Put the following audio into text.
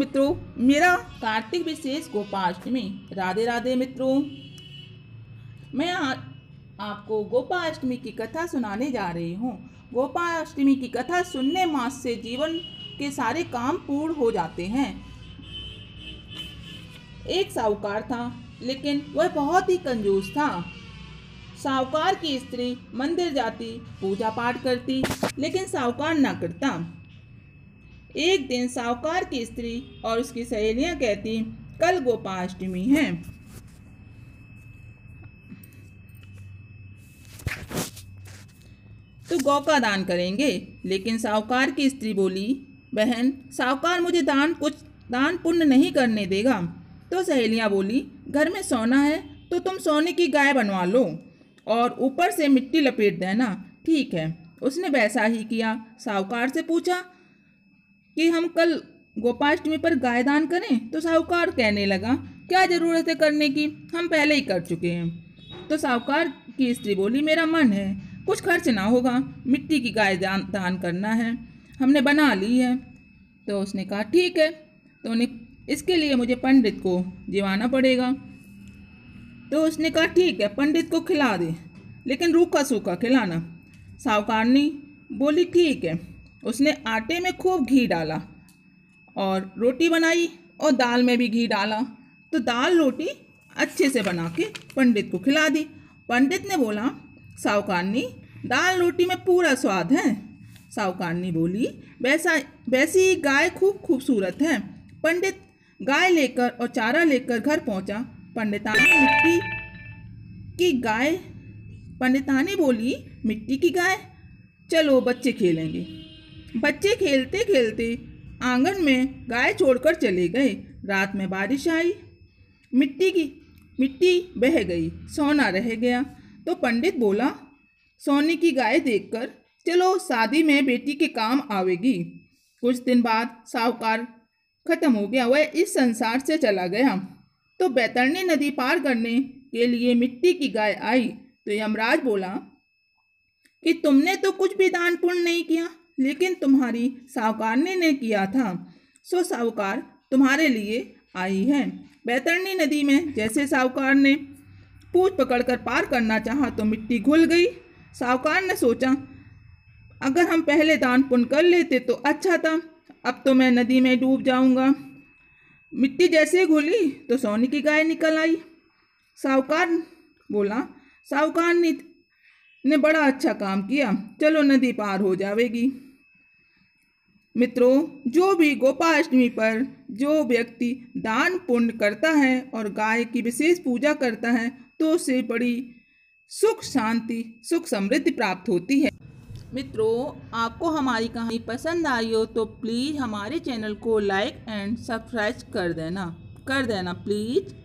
मित्रों मेरा कार्तिक विशेष गोपाष्टमी राधे राधे मित्रों मैं आ, आपको गोपाष्टमी की कथा सुनाने जा रही हूँ गोपाष्टमी की कथा सुनने मास से जीवन के सारे काम पूर्ण हो जाते हैं एक साहूकार था लेकिन वह बहुत ही कंजूस था साहूकार की स्त्री मंदिर जाती पूजा पाठ करती लेकिन साहूकार ना करता एक दिन साहूकार की स्त्री और उसकी सहेलियां कहती कल गोपाष्टमी है तो गौ का दान करेंगे लेकिन साहूकार की स्त्री बोली बहन साहूकार मुझे दान कुछ दान पुण्य नहीं करने देगा तो सहेलियाँ बोली घर में सोना है तो तुम सोने की गाय बनवा लो और ऊपर से मिट्टी लपेट देना ठीक है उसने वैसा ही किया साहूकार से पूछा कि हम कल गोपाष्टमी पर गाय दान करें तो साहूकार कहने लगा क्या ज़रूरत है करने की हम पहले ही कर चुके हैं तो साहूकार की स्त्री बोली मेरा मन है कुछ खर्च ना होगा मिट्टी की गाय दान दान करना है हमने बना ली है तो उसने कहा ठीक है तो उन्हें इसके लिए मुझे पंडित को जिवाना पड़ेगा तो उसने कहा ठीक है पंडित को खिला दे लेकिन रूखा सूखा खिलाना साहूकारनी बोली ठीक है उसने आटे में खूब घी डाला और रोटी बनाई और दाल में भी घी डाला तो दाल रोटी अच्छे से बना के पंडित को खिला दी पंडित ने बोला साहुकारनी दाल रोटी में पूरा स्वाद है साहुकारनी बोली वैसा वैसी गाय खूब खूबसूरत है पंडित गाय लेकर और चारा लेकर घर पहुंचा पंडितानी मिट्टी की गाय पंडितानी बोली मिट्टी की गाय चलो बच्चे खेलेंगे बच्चे खेलते खेलते आंगन में गाय छोड़कर चले गए रात में बारिश आई मिट्टी की मिट्टी बह गई सोना रह गया तो पंडित बोला सोने की गाय देखकर चलो शादी में बेटी के काम आवेगी कुछ दिन बाद साहूकार खत्म हो गया वह इस संसार से चला गया तो बैतरणी नदी पार करने के लिए मिट्टी की गाय आई तो यमराज बोला कि तुमने तो कुछ भी दान पुण्य नहीं किया लेकिन तुम्हारी सावकारनी ने किया था सो साहुकार तुम्हारे लिए आई है बैतरणी नदी में जैसे साहुकार ने पूछ पकड़कर पार करना चाहा तो मिट्टी घुल गई साहुकार ने सोचा अगर हम पहले दान पुण्य कर लेते तो अच्छा था अब तो मैं नदी में डूब जाऊंगा मिट्टी जैसे घुली तो सोने की गाय निकल आई साहुकार बोला साहुकार ने ने बड़ा अच्छा काम किया चलो नदी पार हो जाएगी मित्रों जो भी गोपाष्टमी पर जो व्यक्ति दान पुण्य करता है और गाय की विशेष पूजा करता है तो उसे बड़ी सुख शांति सुख समृद्धि प्राप्त होती है मित्रों आपको हमारी कहानी पसंद आई हो तो प्लीज़ हमारे चैनल को लाइक एंड सब्सक्राइब कर देना कर देना प्लीज़